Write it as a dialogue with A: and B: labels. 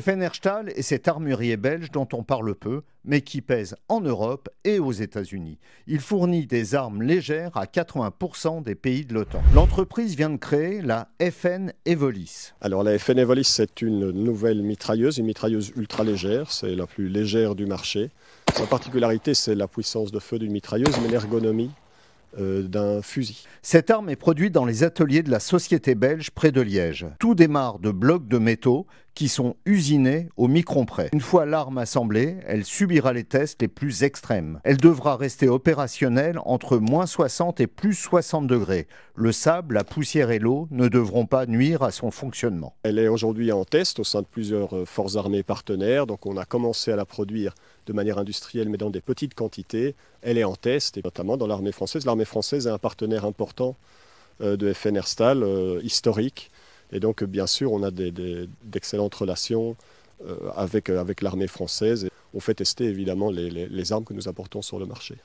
A: FN Herstal est cet armurier belge dont on parle peu, mais qui pèse en Europe et aux États-Unis. Il fournit des armes légères à 80% des pays de l'OTAN. L'entreprise vient de créer la FN
B: Evolis. Alors la FN Evolis, c'est une nouvelle mitrailleuse, une mitrailleuse ultra légère, c'est la plus légère du marché. Sa particularité, c'est la puissance de feu d'une mitrailleuse, mais l'ergonomie euh, d'un fusil. Cette arme est produite dans
A: les ateliers de la société belge près de Liège. Tout démarre de blocs de métaux qui sont usinées au micron près. Une fois l'arme assemblée, elle subira les tests les plus extrêmes. Elle devra rester opérationnelle entre moins 60 et plus 60 degrés. Le sable, la poussière et l'eau ne devront pas nuire à son fonctionnement.
B: Elle est aujourd'hui en test au sein de plusieurs euh, forces armées partenaires, donc on a commencé à la produire de manière industrielle mais dans des petites quantités. Elle est en test notamment dans l'armée française. L'armée française est un partenaire important euh, de FN Herstal, euh, historique, et donc, euh, bien sûr, on a d'excellentes relations euh, euh, avec, l'armée française. Et on fait tester évidemment les armes que nous apportons sur le marché.